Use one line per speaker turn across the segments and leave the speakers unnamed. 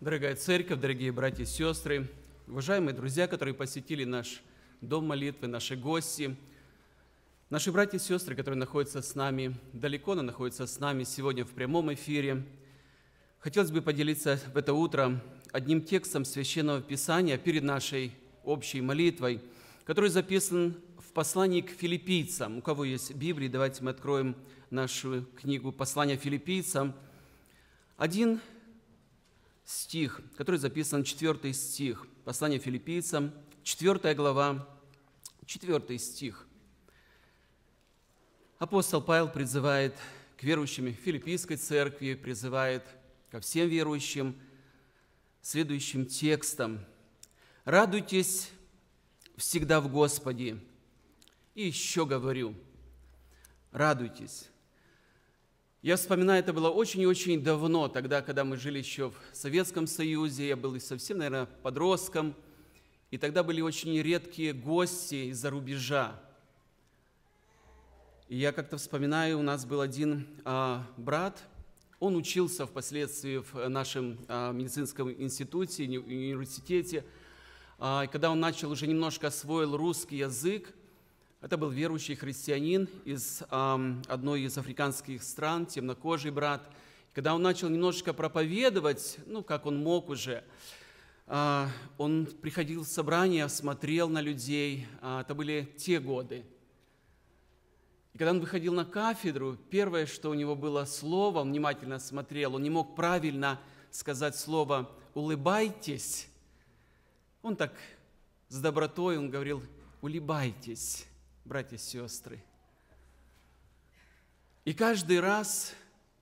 Дорогая церковь, дорогие братья и сестры, уважаемые друзья, которые посетили наш дом молитвы, наши гости, наши братья и сестры, которые находятся с нами далеко, но находятся с нами сегодня в прямом эфире. Хотелось бы поделиться в это утро одним текстом Священного Писания перед нашей общей молитвой, который записан в послании к филиппийцам. У кого есть Библия, давайте мы откроем нашу книгу «Послание филиппийцам». Один стих, который записан, 4 стих, послание филиппийцам, 4 глава, 4 стих. Апостол Павел призывает к верующим филиппийской церкви, призывает ко всем верующим следующим текстом. «Радуйтесь всегда в Господе». И еще говорю, радуйтесь. Я вспоминаю, это было очень и очень давно, тогда, когда мы жили еще в Советском Союзе, я был совсем, наверное, подростком, и тогда были очень редкие гости из-за рубежа. И я как-то вспоминаю, у нас был один а, брат, он учился впоследствии в нашем а, медицинском институте, университете. А, и когда он начал уже немножко освоил русский язык, это был верующий христианин из эм, одной из африканских стран, темнокожий брат. Когда он начал немножечко проповедовать, ну, как он мог уже, э, он приходил в собрание, смотрел на людей. Э, это были те годы. И когда он выходил на кафедру, первое, что у него было слово, он внимательно смотрел, он не мог правильно сказать слово «улыбайтесь». Он так с добротой, он говорил «улыбайтесь» братья и сестры. И каждый раз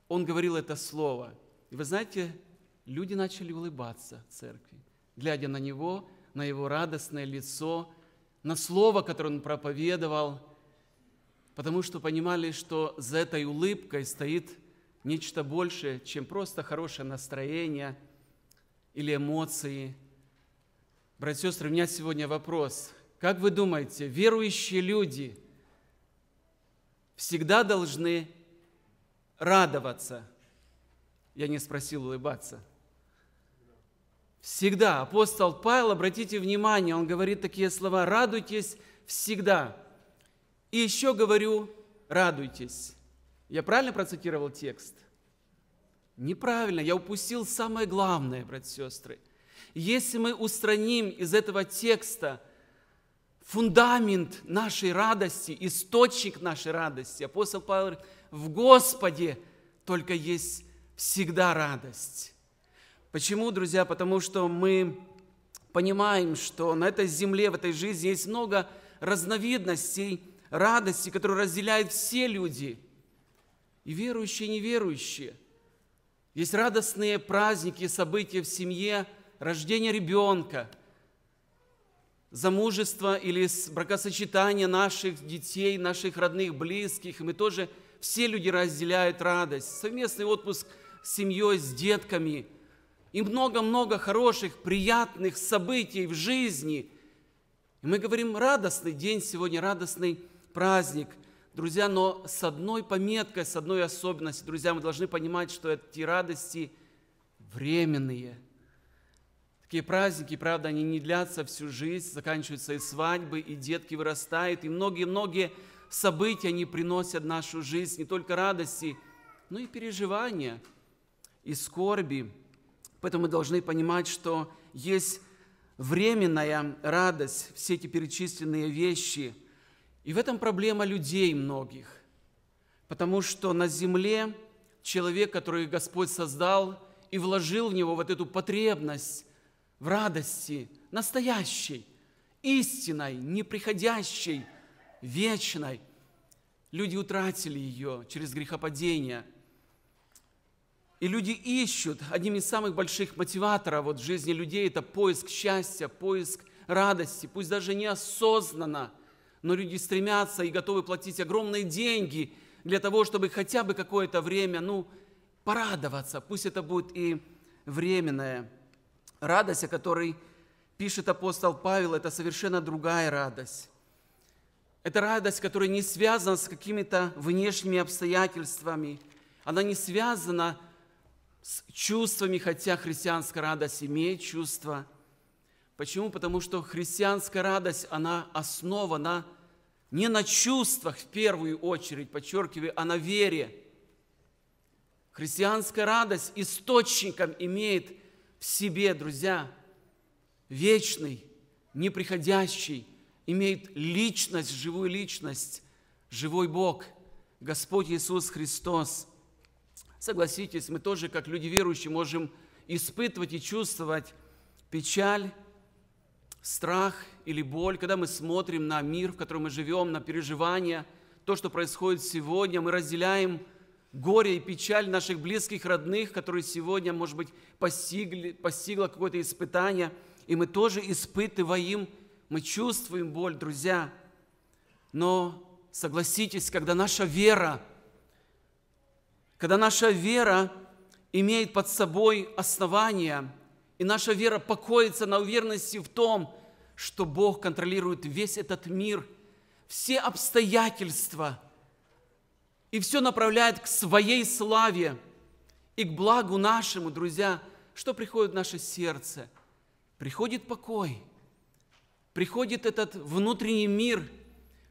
он говорил это слово. И вы знаете, люди начали улыбаться в церкви, глядя на него, на его радостное лицо, на слово, которое он проповедовал, потому что понимали, что за этой улыбкой стоит нечто большее, чем просто хорошее настроение или эмоции. Братья и сестры, у меня сегодня вопрос. Как вы думаете, верующие люди всегда должны радоваться? Я не спросил улыбаться. Всегда. Апостол Павел, обратите внимание, он говорит такие слова, радуйтесь всегда. И еще говорю, радуйтесь. Я правильно процитировал текст? Неправильно, я упустил самое главное, братья и сестры. Если мы устраним из этого текста фундамент нашей радости, источник нашей радости. Апостол Павел говорит, в Господе только есть всегда радость. Почему, друзья? Потому что мы понимаем, что на этой земле, в этой жизни есть много разновидностей радости, которую разделяют все люди, и верующие, и неверующие. Есть радостные праздники, события в семье, рождение ребенка – замужества или бракосочетания наших детей, наших родных, близких. И мы тоже, все люди разделяют радость. Совместный отпуск с семьей, с детками. И много-много хороших, приятных событий в жизни. И мы говорим, радостный день сегодня, радостный праздник. Друзья, но с одной пометкой, с одной особенностью, друзья, мы должны понимать, что эти радости временные – Такие праздники, правда, они не длятся всю жизнь, заканчиваются и свадьбы, и детки вырастают, и многие-многие события они приносят в нашу жизнь, не только радости, но и переживания, и скорби. Поэтому мы должны понимать, что есть временная радость, все эти перечисленные вещи. И в этом проблема людей многих, потому что на земле человек, который Господь создал и вложил в него вот эту потребность в радости, настоящей, истинной, неприходящей, вечной. Люди утратили ее через грехопадение. И люди ищут, одним из самых больших мотиваторов вот, в жизни людей, это поиск счастья, поиск радости, пусть даже неосознанно, но люди стремятся и готовы платить огромные деньги для того, чтобы хотя бы какое-то время, ну, порадоваться, пусть это будет и временное. Радость, о которой пишет апостол Павел, это совершенно другая радость. Это радость, которая не связана с какими-то внешними обстоятельствами. Она не связана с чувствами, хотя христианская радость имеет чувства. Почему? Потому что христианская радость, она основана не на чувствах в первую очередь, подчеркиваю, а на вере. Христианская радость источником имеет в себе, друзья, вечный, неприходящий, имеет личность, живую личность, живой Бог, Господь Иисус Христос. Согласитесь, мы тоже, как люди верующие, можем испытывать и чувствовать печаль, страх или боль, когда мы смотрим на мир, в котором мы живем, на переживания, то, что происходит сегодня, мы разделяем – горе и печаль наших близких, родных, которые сегодня, может быть, постигли, постигло какое-то испытание, и мы тоже испытываем, мы чувствуем боль, друзья. Но согласитесь, когда наша вера, когда наша вера имеет под собой основания, и наша вера покоится на уверенности в том, что Бог контролирует весь этот мир, все обстоятельства – и все направляет к своей славе и к благу нашему, друзья, что приходит в наше сердце? Приходит покой, приходит этот внутренний мир,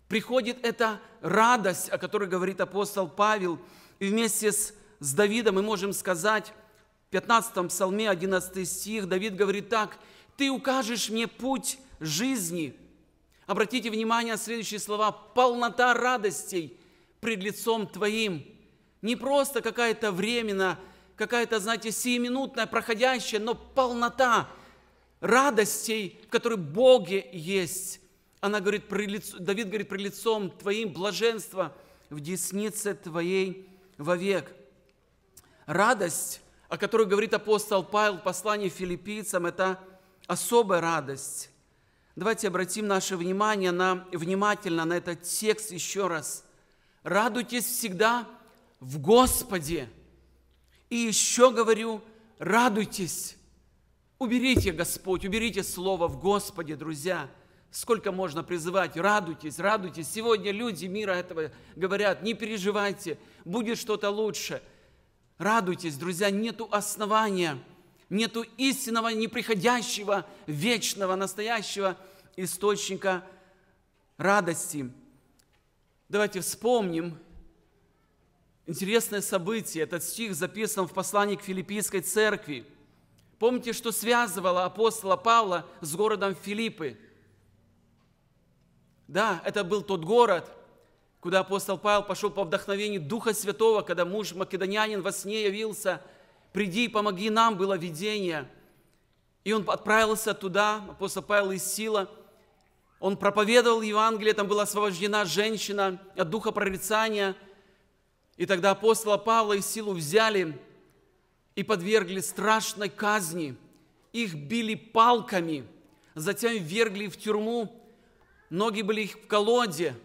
приходит эта радость, о которой говорит апостол Павел, и вместе с, с Давидом мы можем сказать, в 15 псалме 11 стих, Давид говорит так, «Ты укажешь мне путь жизни». Обратите внимание на следующие слова, «полнота радостей» пред лицом Твоим. Не просто какая-то временно, какая-то, знаете, сиюминутная, проходящая, но полнота радостей, в которой Боге есть. Она говорит, при лицо, Давид говорит, при лицом Твоим блаженство в деснице Твоей вовек. Радость, о которой говорит апостол Павел в послании филиппийцам, это особая радость. Давайте обратим наше внимание на, внимательно на этот текст еще раз радуйтесь всегда в Господе. И еще говорю, радуйтесь. Уберите, Господь, уберите слово в Господе, друзья. Сколько можно призывать, радуйтесь, радуйтесь. Сегодня люди мира этого говорят, не переживайте, будет что-то лучше. Радуйтесь, друзья, нету основания, нету истинного, неприходящего, вечного, настоящего источника радости. Давайте вспомним интересное событие. Этот стих записан в послании к филиппийской церкви. Помните, что связывало апостола Павла с городом Филиппы? Да, это был тот город, куда апостол Павел пошел по вдохновению Духа Святого, когда муж македонянин во сне явился, «Приди и помоги нам» было видение. И он отправился туда, апостол Павел из сила – он проповедовал Евангелие, там была освобождена женщина от духа прорицания. И тогда апостола Павла и силу взяли и подвергли страшной казни. Их били палками, затем вергли в тюрьму, ноги были их в колоде.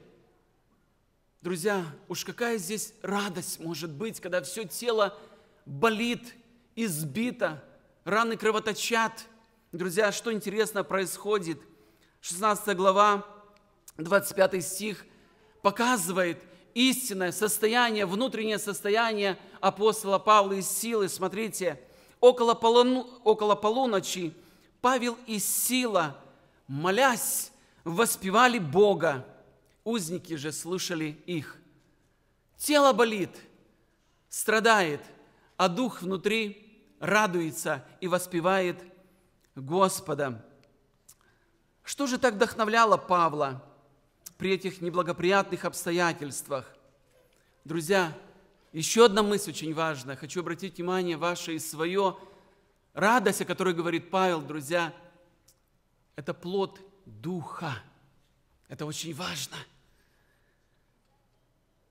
Друзья, уж какая здесь радость может быть, когда все тело болит, избито, раны кровоточат. Друзья, что интересно происходит – 16 глава, 25 стих показывает истинное состояние, внутреннее состояние апостола Павла из силы. Смотрите, около, полу, около полуночи Павел и сила, молясь, воспевали Бога. Узники же слышали их. Тело болит, страдает, а дух внутри радуется и воспевает Господа. Что же так вдохновляло Павла при этих неблагоприятных обстоятельствах? Друзья, еще одна мысль очень важная. Хочу обратить внимание ваше и свое. Радость, о которой говорит Павел, друзья, это плод Духа. Это очень важно.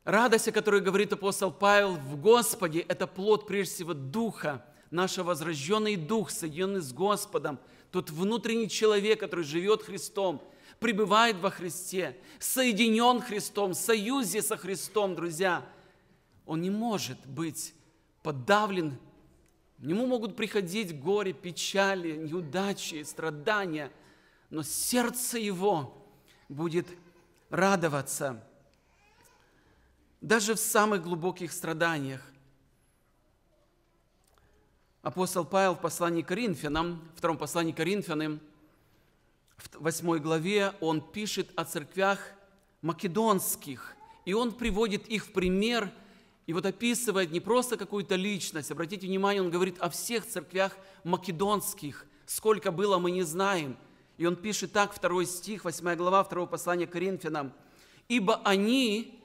Радость, о которой говорит апостол Павел в Господе, это плод прежде всего Духа, наш возрожденный Дух, соединенный с Господом – тот внутренний человек, который живет Христом, пребывает во Христе, соединен Христом, в союзе со Христом, друзья, он не может быть подавлен. К нему могут приходить горе, печали, неудачи, страдания, но сердце его будет радоваться даже в самых глубоких страданиях – Апостол Павел в послании к Коринфянам, втором послании к Коринфянам, в 8 главе он пишет о церквях македонских, и он приводит их в пример и вот описывает не просто какую-то личность, обратите внимание, он говорит о всех церквях македонских, сколько было, мы не знаем. И он пишет так, 2 стих, 8 глава 2 послания к Коринфянам. «Ибо они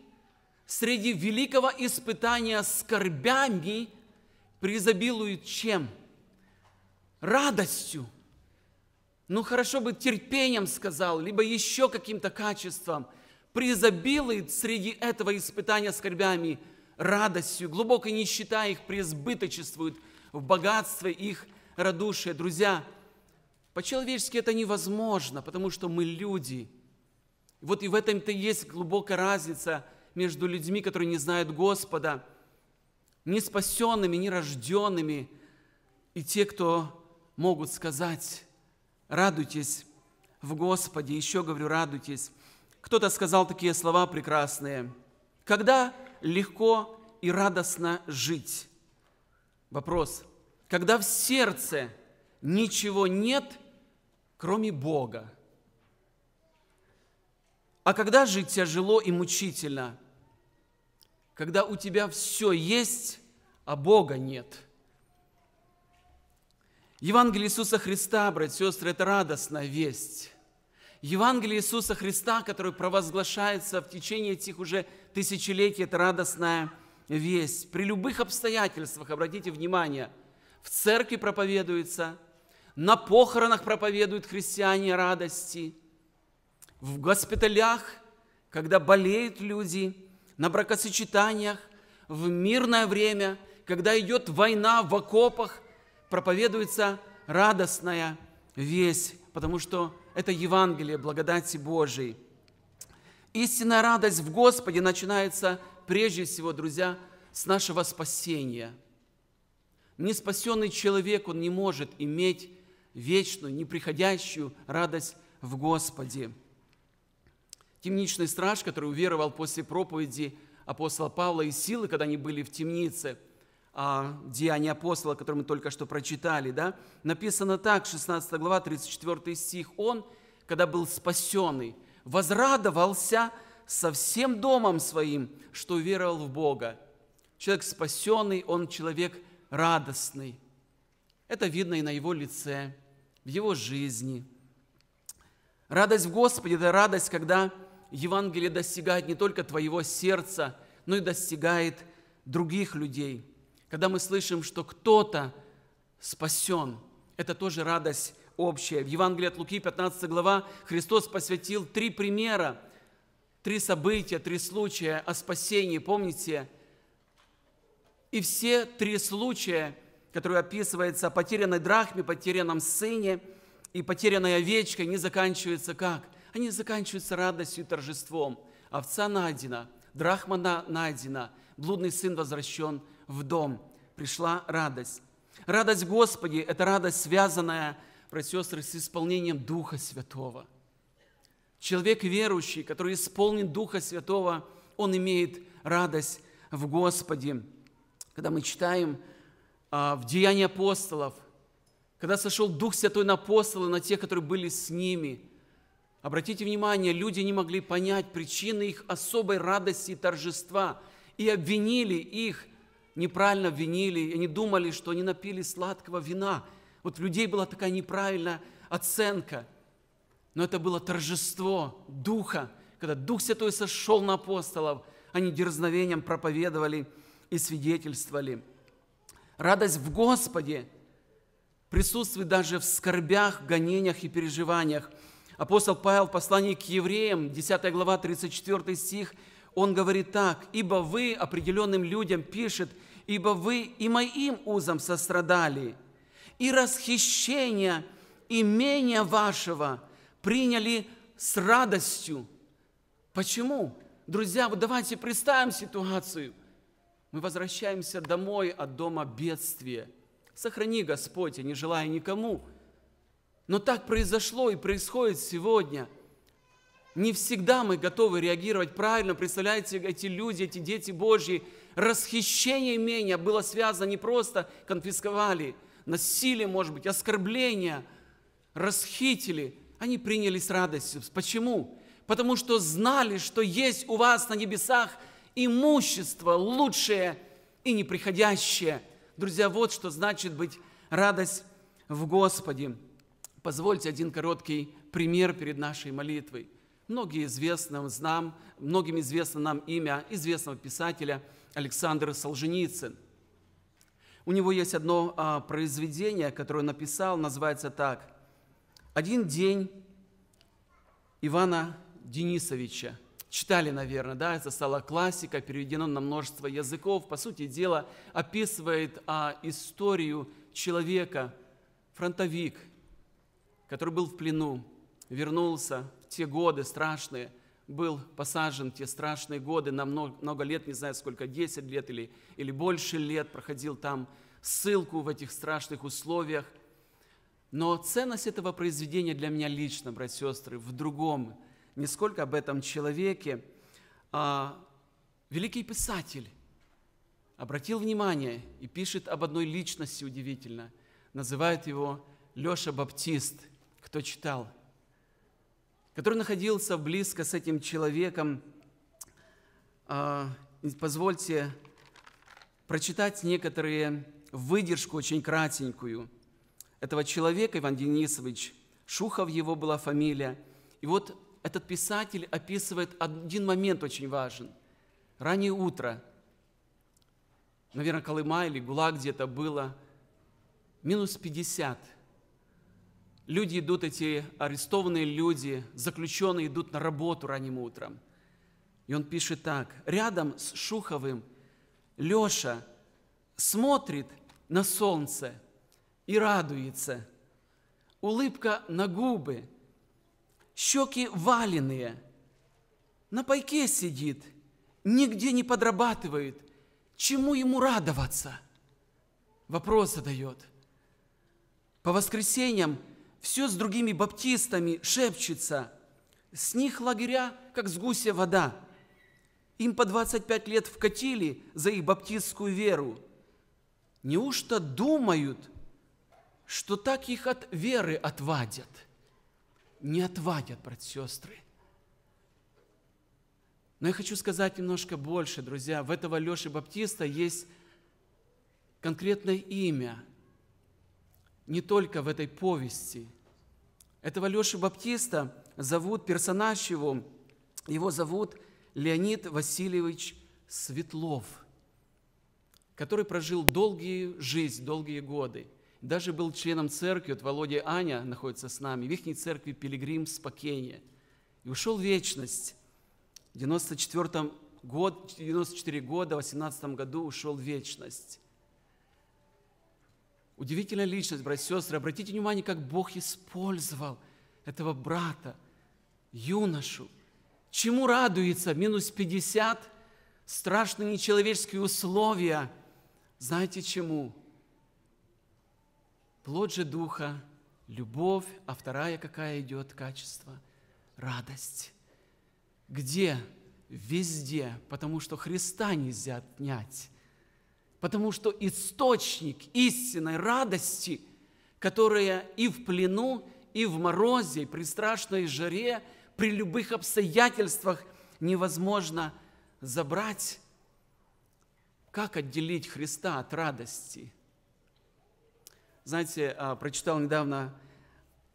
среди великого испытания скорбями преизобилует чем? Радостью. Ну хорошо бы терпением сказал, либо еще каким-то качеством. Преизобилует среди этого испытания скорбями радостью, глубоко не считая их преизбыточествует в богатстве их радушие. Друзья, по-человечески это невозможно, потому что мы люди. Вот и в этом-то есть глубокая разница между людьми, которые не знают Господа – не спасенными, не рожденными, и те, кто могут сказать, радуйтесь в Господе, еще говорю, радуйтесь. Кто-то сказал такие слова прекрасные. Когда легко и радостно жить? Вопрос. Когда в сердце ничего нет, кроме Бога. А когда жить тяжело и мучительно – когда у тебя все есть, а Бога нет. Евангелие Иисуса Христа, братья и сестры, это радостная весть. Евангелие Иисуса Христа, которое провозглашается в течение этих уже тысячелетий, это радостная весть. При любых обстоятельствах, обратите внимание, в церкви проповедуется, на похоронах проповедуют христиане радости, в госпиталях, когда болеют люди – на бракосочетаниях, в мирное время, когда идет война в окопах, проповедуется радостная весть, потому что это Евангелие благодати Божией. Истинная радость в Господе начинается прежде всего, друзья, с нашего спасения. Неспасенный человек, он не может иметь вечную, неприходящую радость в Господе темничный страж, который уверовал после проповеди апостола Павла и силы, когда они были в темнице, а, Деяния апостола, который мы только что прочитали, да, написано так, 16 глава, 34 стих, «Он, когда был спасенный, возрадовался со всем домом своим, что веровал в Бога». Человек спасенный, он человек радостный. Это видно и на его лице, в его жизни. Радость в Господе – это радость, когда Евангелие достигает не только твоего сердца, но и достигает других людей. Когда мы слышим, что кто-то спасен, это тоже радость общая. В Евангелии от Луки, 15 глава, Христос посвятил три примера, три события, три случая о спасении, помните? И все три случая, которые описываются о потерянной драхме, потерянном сыне и потерянной овечке, не заканчиваются как? они заканчиваются радостью и торжеством. Овца найдена, Драхмана найдена, блудный сын возвращен в дом. Пришла радость. Радость Господи – это радость, связанная, братья и сестры, с исполнением Духа Святого. Человек верующий, который исполнен Духа Святого, он имеет радость в Господе. Когда мы читаем а, в Деянии апостолов, когда сошел Дух Святой на апостола, на тех, которые были с ними – Обратите внимание, люди не могли понять причины их особой радости и торжества, и обвинили их, неправильно обвинили, и они думали, что они напили сладкого вина. Вот у людей была такая неправильная оценка, но это было торжество Духа, когда Дух Святой сошел на апостолов, они дерзновением проповедовали и свидетельствовали. Радость в Господе присутствует даже в скорбях, гонениях и переживаниях – Апостол Павел в послании к евреям, 10 глава, 34 стих, он говорит так, «Ибо вы определенным людям пишет, ибо вы и моим узам сострадали, и расхищение имения вашего приняли с радостью». Почему? Друзья, вот давайте представим ситуацию. Мы возвращаемся домой от дома бедствия. Сохрани, Господь, я не желаю никому – но так произошло и происходит сегодня. Не всегда мы готовы реагировать правильно. Представляете, эти люди, эти дети Божьи, расхищение имения было связано не просто конфисковали, насилие, может быть, оскорбления, расхитили. Они приняли с радостью. Почему? Потому что знали, что есть у вас на небесах имущество лучшее и неприходящее. Друзья, вот что значит быть радость в Господе. Позвольте один короткий пример перед нашей молитвой. Многие известно нам, многим известно нам имя известного писателя Александра Солженицын. У него есть одно а, произведение, которое он написал, называется так. «Один день Ивана Денисовича». Читали, наверное, да, это стало классика, переведено на множество языков. По сути дела, описывает а, историю человека, фронтовик, который был в плену, вернулся в те годы страшные, был посажен в те страшные годы на много, много лет, не знаю сколько, 10 лет или, или больше лет, проходил там ссылку в этих страшных условиях. Но ценность этого произведения для меня лично, братья и сестры, в другом, не сколько об этом человеке, а великий писатель обратил внимание и пишет об одной личности удивительно, называет его Леша Баптист – кто читал, который находился близко с этим человеком, а, позвольте прочитать некоторые выдержку очень кратенькую этого человека, Иван Денисович, Шухов его была фамилия. И вот этот писатель описывает один момент очень важен. Раннее утро, наверное, Колыма или ГУЛАГ где-то было, минус 50 – Люди идут, эти арестованные люди, заключенные идут на работу ранним утром. И он пишет так. Рядом с Шуховым Леша смотрит на солнце и радуется. Улыбка на губы, щеки валеные. На пайке сидит, нигде не подрабатывает. Чему ему радоваться? Вопрос задает. По воскресеньям – все с другими баптистами шепчется. С них лагеря, как с гуся вода. Им по 25 лет вкатили за их баптистскую веру. Неужто думают, что так их от веры отвадят? Не отвадят, братья-сестры. Но я хочу сказать немножко больше, друзья. В этого Леши Баптиста есть конкретное имя, не только в этой повести. Этого Леши Баптиста зовут, персонаж его, его зовут Леонид Васильевич Светлов, который прожил долгие жизнь, долгие годы. Даже был членом церкви, вот Володя Аня находится с нами, в их церкви Пилигрим Спокения. И ушел в вечность. В 94 год, 94 года, в 18 году ушел в вечность. Удивительная личность, братья и сестры. Обратите внимание, как Бог использовал этого брата, юношу. Чему радуется? Минус 50, страшные нечеловеческие условия. Знаете чему? Плод же Духа – любовь, а вторая какая идет качество? Радость. Где? Везде, потому что Христа нельзя отнять потому что источник истинной радости, которая и в плену, и в морозе, и при страшной жаре, при любых обстоятельствах невозможно забрать. Как отделить Христа от радости? Знаете, а, прочитал недавно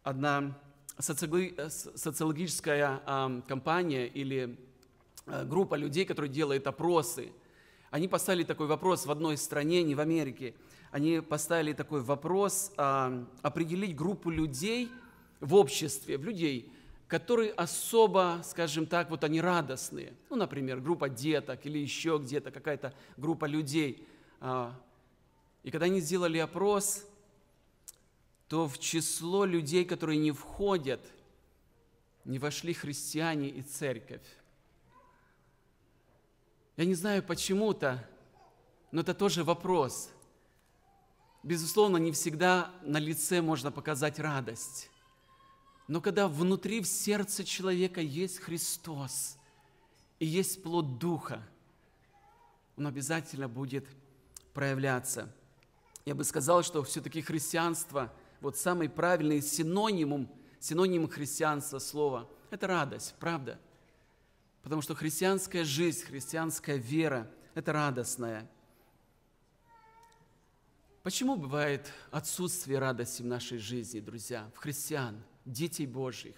одна социологическая а, компания или а, группа людей, которые делают опросы они поставили такой вопрос в одной стране, не в Америке. Они поставили такой вопрос а, определить группу людей в обществе, в людей, которые особо, скажем так, вот они радостные. Ну, например, группа деток или еще где-то какая-то группа людей. А, и когда они сделали опрос, то в число людей, которые не входят, не вошли христиане и церковь. Я не знаю почему-то, но это тоже вопрос. Безусловно, не всегда на лице можно показать радость. Но когда внутри в сердце человека есть Христос и есть плод Духа, он обязательно будет проявляться. Я бы сказал, что все-таки христианство, вот самый правильный синоним, синоним христианства слова – это радость, правда – Потому что христианская жизнь, христианская вера – это радостная. Почему бывает отсутствие радости в нашей жизни, друзья, в христиан, детей Божьих?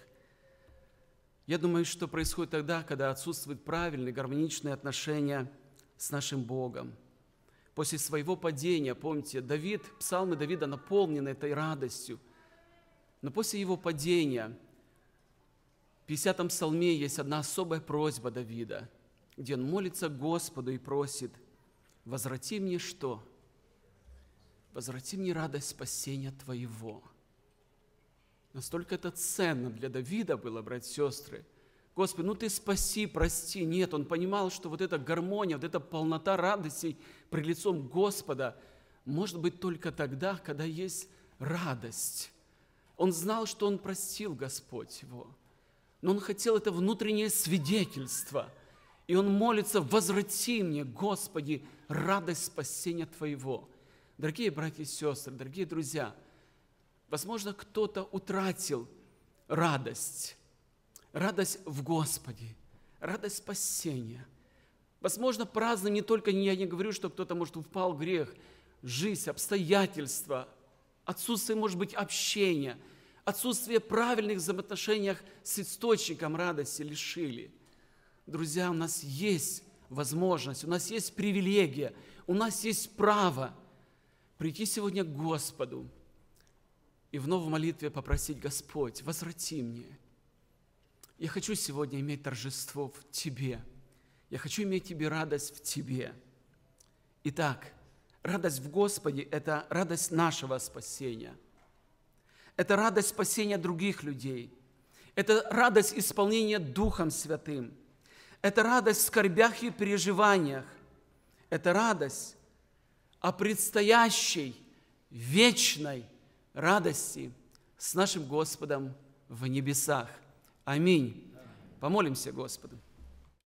Я думаю, что происходит тогда, когда отсутствуют правильные, гармоничные отношения с нашим Богом. После своего падения, помните, Давид, псалмы Давида наполнены этой радостью. Но после его падения – в 50-м псалме есть одна особая просьба Давида, где он молится Господу и просит, «Возврати мне что? Возврати мне радость спасения Твоего». Настолько это ценно для Давида было, брать сестры. Господи, ну Ты спаси, прости. Нет, он понимал, что вот эта гармония, вот эта полнота радостей при лицом Господа может быть только тогда, когда есть радость. Он знал, что он простил Господь его – но он хотел это внутреннее свидетельство. И он молится, возврати мне, Господи, радость спасения Твоего. Дорогие братья и сестры, дорогие друзья, возможно, кто-то утратил радость, радость в Господе, радость спасения. Возможно, праздным не только, я не говорю, что кто-то, может, упал в грех, жизнь, обстоятельства, отсутствие, может быть, общения – Отсутствие правильных взаимоотношений с источником радости лишили. Друзья, у нас есть возможность, у нас есть привилегия, у нас есть право прийти сегодня к Господу и вновь в молитве попросить, Господь, возврати мне. Я хочу сегодня иметь торжество в Тебе. Я хочу иметь Тебе радость в Тебе. Итак, радость в Господе – это радость нашего спасения. Это радость спасения других людей. Это радость исполнения Духом Святым. Это радость в скорбях и переживаниях. Это радость о предстоящей, вечной радости с нашим Господом в небесах. Аминь. Помолимся Господу.